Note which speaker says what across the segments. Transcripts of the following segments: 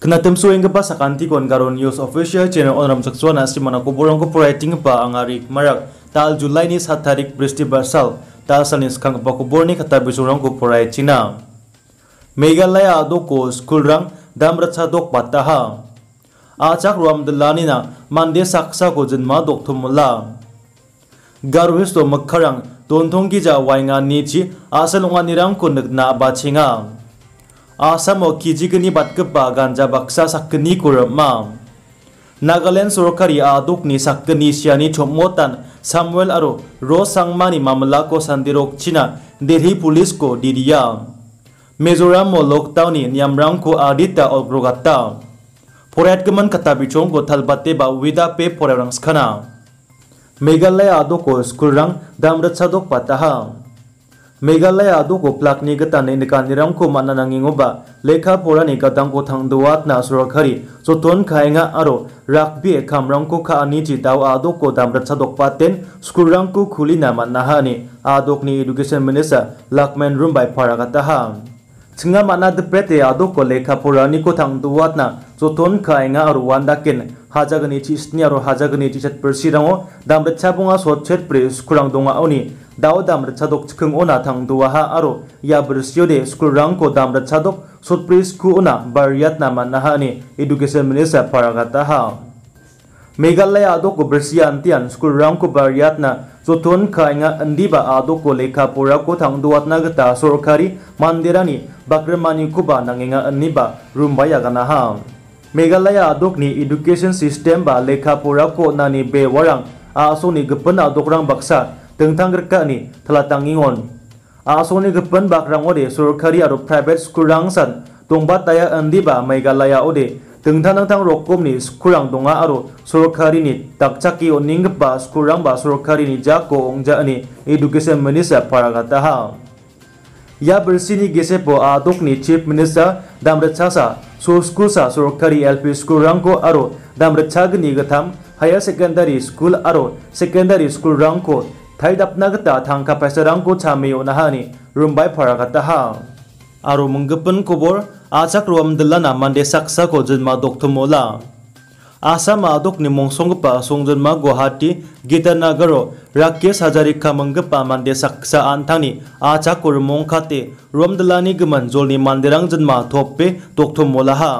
Speaker 1: Kanatemsu yang kepa sakanti kon karon news official channel on ram sakswa nasi mana ko borong ko writing pa angari marak tal Julai ni 7 tarik bristi basal tal sal nis kang pa ko borni kata bisurong ko porai china Meghalaya ado ko school rang dam racha dok pataha achak ramdallani na mande saksa ko jinma dok thumla garwis to makharang donthong gi ja wainga ni chi asalunga nirang ko nakna bachinga Assam और किजिगनी गांजा बक्सा सकनी कुरमा नागालैंड सरकारी आदोकनी सकनी सियानी थमोतान सामुएल और रो सांगमानी मामला को सान्दिरोक चीना दिल्ली पुलिस को दिया मिजोराम और लॉकडाउन नियमराम को आदिता और ग्रोगाता फरायदगमन कथा बिचों को बाते बा विदा पे फरायरंसखाना मेघालय आदोको स्कूल रंग दामृतसादोक पाताहा मेघालय आदो को प्लाकनी गताने निकानिरम को मानना नांगिंगोबा लेखा पोरानी गतांग को थंगदुआतना सुरखरी सोतोन खाएंगा आरो राखबी खामरंग को खा निजी दाव आदो को दामरचा स्कूल रंग को खुली ना मानना हानी आदोनी एडुकेशन मिनिस्टर लकमेन रूम बाय फरागता mana de prete ado kolekha purani ko thang duwatna joton khainga aru wanda ken hajagani chi sni aru hajagani chi chat rango damre chabunga so chet pre skurang donga oni dao damre chadok chikung ona thang duwa ha aru ya bersyo de skurang ko damre chadok so pre sku ona baryatna manna ha ni education minister paragata ha Meghalaya ado ko bersian antian skul rang ko bariat na zoton kainga ba ado ko leka pura ko tang duat na gata sorokari mandirani bakremani kuba andi ba rumbaya ganaha. Meghalaya adok ni education system ba leka pura ko nani be warang aso ni gepen adok rang baksa tentang reka ni telatang ingon. Aso ni gepen bakrang ode sorokari ado private skul rang san tongbat taya ba Meghalaya ode 등탄항탕 로꼼니 스쿨랑 동아 아로 소르카리니 딱차키 오닝바 스쿨랑 바 소르카리니 자코 옹자니 에듀케이션 미니스터 파라가타하 या बर्सिनी गेसेपो आदोकनि chief minister दामरच्छासा सोस्कुसा सरकारी LP school रंगको आरो दामरच्छागनि गथाम higher secondary school आरो secondary school रंगको थाइदापनागता थांखा पैसा रंगको छामेयो नहानि रुम्बाई फरागता हा आरो aro menggepun kubur acak ruam delana mande saksa ko jenma doktumola. Assam आदक निमंसंगपा संजन्मा Guwahati Gita गीतानगरो Rakesh Hazari का मंगपा मान्दे साक्सा आंथानी आचा कुर कुरमंखाते रोमदलानि गमन जलनि मान्देरां जन्मा थप्पे डक्टर मलाहा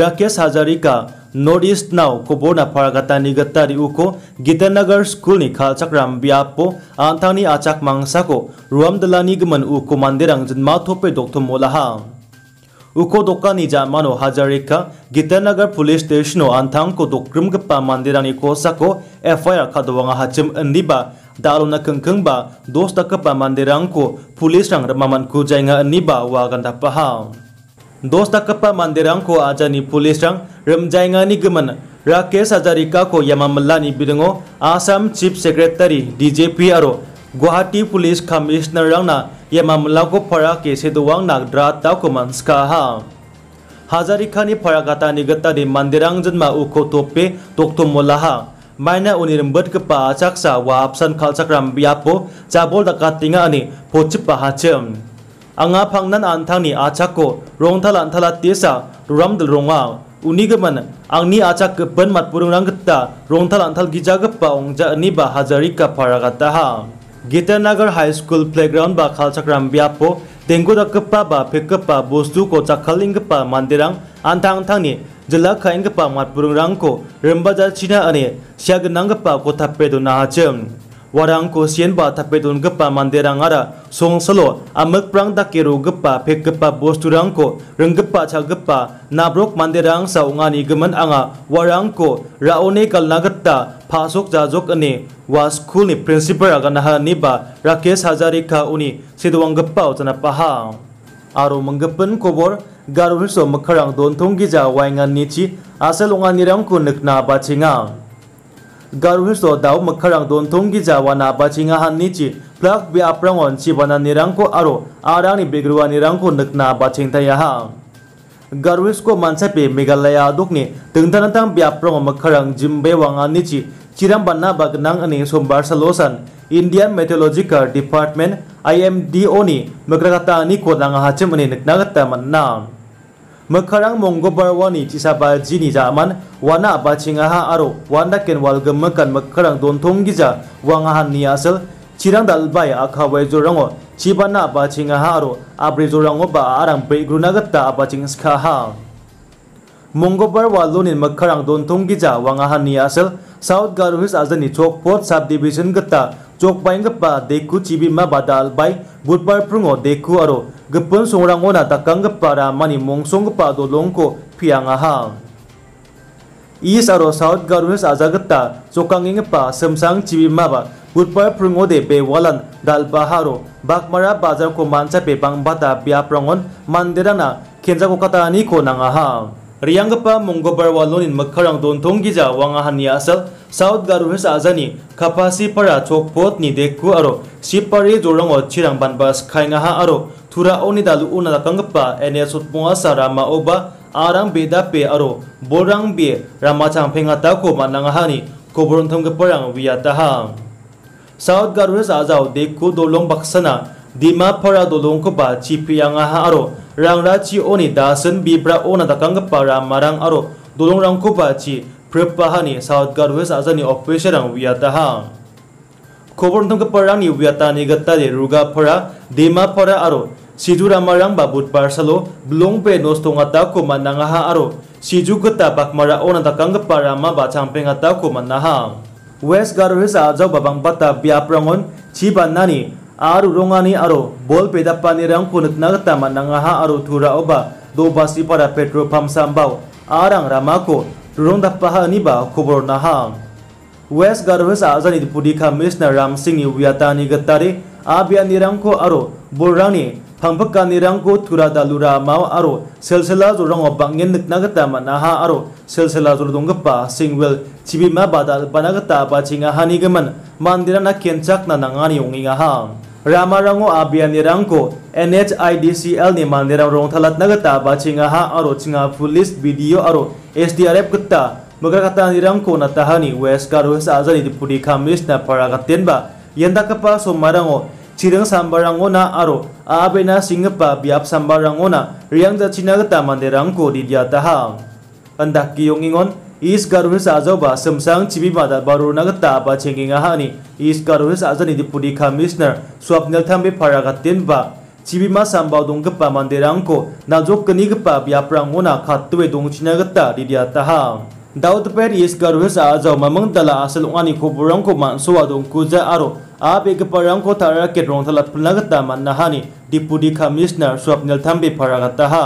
Speaker 1: Rakesh Hazarika North East Now कोबोर नफार गतानी गतारी उको गीतानगर स्कूल नि खालचक्रम ब्यापो आंथानी आचाक मांगसा को रुआम दलानी गमन उको मांदेरंग जन्मा थोपे डॉक्टर मोलाहा उको दोकानी जामानो हाजारिका गीतानगर पुलिस स्टेशनो आंथांग को दोक्रम गप्पा मांदेरंग कोसा को एफआईआर खादवांगा हाचिम अनिबा दालो न कंकंबा दोस्त कप्पा मांदेरंग को पुलिस रंग रमामन को जाएगा अनिबा वागंदा पहा दोस्त कप्पा मांदेरंग को आजानी पुलिस रंग रमजाइंगानी गमन राकेश हजारीका को यमामल्लानि बिदंगो आसाम चीफ सेक्रेटारी डीजेपी और गुवाहाटी पुलिस कमिश्नर रावना को फरा केसे दुवांग नागद्रा ताकुमंस्का हा हजारिकानि फरागाता निगतानि मंदिरांग जन्मा उखो तोपे तोक्तो मायना माइना उनिरम्बट कपा चाक्सा वापसन खालचक्रम बियापो चाबोल दकातिंगा अनि हाचम अंगा फंगन आंथांनि आचाको रोंथाल आंथाला तेसा रुरमदल रोंगा उन्नीगमन आंगनी आचा गबन मतपुरुनांगता रोंथल अंथल गिजागप ओंगजा अनिबा हाजरिका फरागता हा गीतानगर हाई स्कूल प्लेग्राउंड बा खालचक्राम ब्यापो तेंगु दकपा बा फेकपा बोस्तु को चखलिंगपा मंदिरंग आंथांग थांगनी जिला खाइंगपा मतपुरुनांगको रंबाजा चिना अनि श्यागनांगपा कोथापेदो नाहाचम warang ko sien ba don gepa manderang ara song selo amek prang takiru gepa pek gepa bosturang ko reng gepa chal gepa nabrok manderang sa ungani gemen anga warang ko raone kal nagatta phasok jajok ane wa school ni principal aga naha ni ba rakesh ka uni sidwang gepa utana paha aro menggepen kobor garo so mekharang don thonggi ja waingan nichi asal ungani rang ko nekna bachinga गारो दाव मखरंग दोनों की जवाना बचिंग हिची plug B अप्रंगन चिबना निरंग और are बिग्रुआ निरंग नकना बचिंगया Garros को मानसपे मेघालय दुखनी दंधान ब्याप्रंग मखरंग जिम्बे वाची चिराम बना बगनांगनी सोमवार सलोसन Indian meteorological department I M D ओ नि मग्रघाता को हाचमनी नकना मन्ना makarang mongobar wani tisaba jini ja aman wana bachingaha aro wanda kenwal gemakan makarang dontong gija wangahan ni asal chirang dalbai akha wejo rango chibana bachingaha aro abrejo rango ba arang bregruna gatta abaching skaha mongobar walonin makarang dontong gija wangahan ni asal south गार्भिस आजनी Chokpot subdivision गत्ता चौकप देखु Chibi मदल बै बुधवार फ्रुओ देखु और गपन सौरंगो नकंगा money मोसों पा लोको फिंगा इस और साउथ गवर्नमेंट आजागत्ता चौकांग सामसंग चीबी मा बुधवार फ्रुओ दे बे वालन दाल बहारो बागमरा बाजार को मानसा बेपा बता ब्यांगन मानदेरा खेजाकोकता को नंगा रियांग मंगोबार वालों मखरंग दोनों गिजा वहां हनी असल South garu hesa azani kapasi para pot ni dekku aro sipari jorongo chirang banbas khainga ha aro thura oni dalu una Kangpa, ene pungasa Rama oba arang beda pe aro borang be ramachang penga ko mananga ni koboron thongkeparang wiata ya ha South garu hesa azau dekku dolong baksana dima para dolong ko ba chipianga ya ha aro rachi oni dasen bibra ona Rama ramarang aro dolong rangko ba chi प्रभानी सावधगार हुए साजनी operation हुआ खबर तुमके पढ़ा निगत्ता रुगा पड़ा दीमा पड़ा आरो सीजू रामारंग बाबूत पार्सलो ब्लूंग पे नोस्तों को मनांगा हा आरो सीजू गता बकमरा ओन तकंग पड़ा मा को मना वेस्ट गार हुए साजो बबंग बता ब्याप्रंगन चीबा नानी आरु रोंगानी आरो बोल पेदा पानी रंग कुनत नगता मनांगा हा आरो थुरा ओबा दो बासी पड़ा पेट्रो पंप संभव आरंग रामा को paha niba khobor naha west garwesa ajani pudikha misna ram singni wiatani gattari abia nirangko aro borrangni pangpakani nirangko tura dalura mau aro silsila jorango bangin nikna sel manaha aro silsila jordongpa singwel chibima badal banagata hani geman mandira na cakna nangani onginga ha Rama ramarango Rangko NHIDCL ni mandirang rongthalat nagata bachinga ha aro chinga fullis video aro SDRF kata magrakata nirangko natahani West kamis na para commissioner paragatenba yendakapa somarango chirang sambarango na aro aabena singapa biap sambarango na riang di mandirangko didiataha andak ingon इस गारोहेस आजाबा समसांग चिबी मादा बारो नगता बा छेंगिंगा हानि इस गारोहेस आजानि दिपुडी commissioner Swapnil थामबे फारागा तेनबा चिबीमा सांबाव दोंग गपा मानदेरांगको नाजो कनि गपा ब्याप्रांगोना खातवे दोंगचिना गता रिडिया ताहा दाउतपेर इस गारोहेस आजाव ममंग दला आसल ओंगानि को मानसोवा दों कुजा आरो आबे गपारांगको तारा केट रोंथला फुलनागता मान्ना हानि डिप्टी कमिश्नर स्वप्निल थामबे फारागा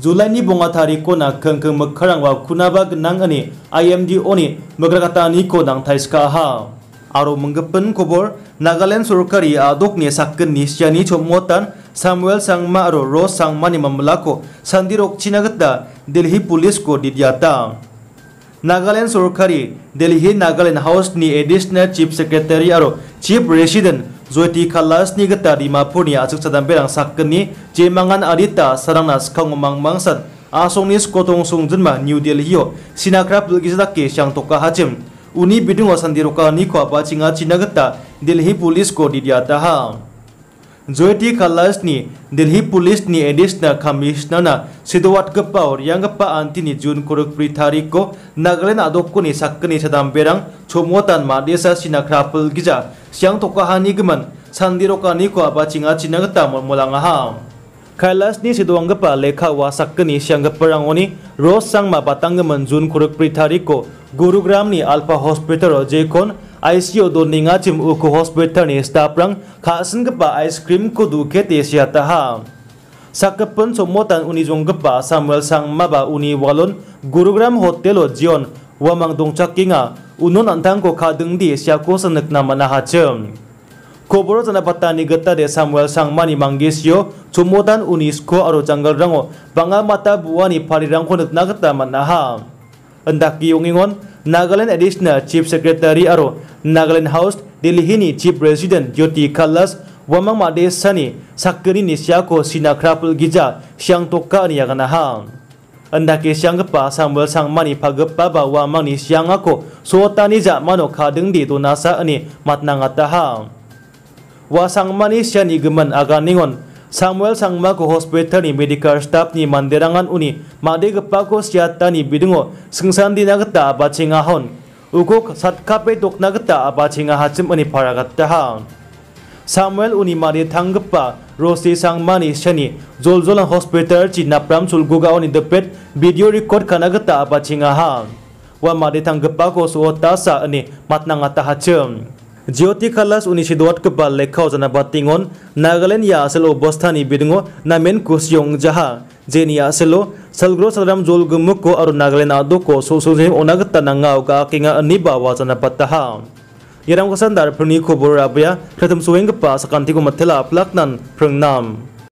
Speaker 1: Julai ni bunga tari ko na keng keng mekarang IMD oni megrakata ni nang taiska ha. Aro menggepen kubur nagalen surkari aduk ni sakken ni sjani chomotan Samuel sang maro ro sang mani mamlako sandirok cinagata Delhi polis ko didiata. Nagalen surkari Delhi Nagalen House ni additional chief secretary aro chief resident Zueti kalas ni gata di mapurni asuk sedang berang sakeni jemangan adita nas kang mang mangsan ni skotong jenma New Delhiyo sinakrap lgisadake siang toka hajim uni bidungo ni niko apa cinga cina gata Delhi polis ko didiataha. Jyoti कलर्स Delhi police ने additional commissioner ने सिद्वाटगप और यंगप aunty जून कुरुक पृथारी को नागालैंड आदोको सकनी सदाम बेर छोमोदान मादेसा सिनाख्राफुल गिजा श्यांग तोकाहागम सन्दीरोकानी को अब चिंगा चिनागता मोलाहा कैलाश ने सिद्वांगप लेखा वा सकनी श्यांगपरांगोनी रोज संगमा बतांगमन जून को गुरुग्राम ने अल्फा हॉस्पिटल जेकोन ICU do ninga chim uku hospital ni staff rang gpa ice cream ko du ke te sia ta ha sakapun somotan uni gpa Samuel sang maba uni walon Gurugram hotel o jion wamang chakinga unon antang ko khadung di sia ko sanakna mana ha chem খবর জানা পাত্তা নিগতা দে Samuel সাংমানি মাঙ্গেসিও unisko উনিস্কো আরো জঙ্গল রঙ বাঙা মাতা ko ফারিরাং খনক নাগতা Endaki Ungingon, Nagaland Additional Chief Secretary Aro, Nagaland House, Dilihini Chief President Yoti Kalas, Wamang Made Sani, Sakari Nisyako Sinakrapul giza Siang Toka Niaganahang. Endaki Siang Gepa, Samuel Sang Mani Pagepa Bawa Mani Siang Ako, Suota Nija Mano Kadeng Di Tunasa Ani Matnangatahang. Wasang Mani Siani Geman Aganingon, Samuel sangma ko hospital ni medical staff ni manderangan uni gepa ko siata ni bidungo sengsandi nagata abacinga hon, ukuk satkape dok nagata abacinga ahacim uni paragatta ha Samuel uni mari tanggepa Rosi sangma ni shani zolzolan hospital ci napram guga oni depet video record ka abacinga abacing aha wa mari tanggepa ko suotasa ani matnangata hacim ज्योति खालास के बाल लेखा जना बातिंगन नागालैंड या आसल अवस्थानि बिदुंगो नामेन कुसियों जहा jenny आसेलो सलग्रो सलराम जोल गमुको और नागालैंड आदो को सोसोजे तनांगा नांगाव किंगा अनि बावा जना पत्ताहा येराम कसान दारफुनि खबर राबया प्रथम सुवेंग पास कांति को मथेला प्लाकनान फ्रंगनाम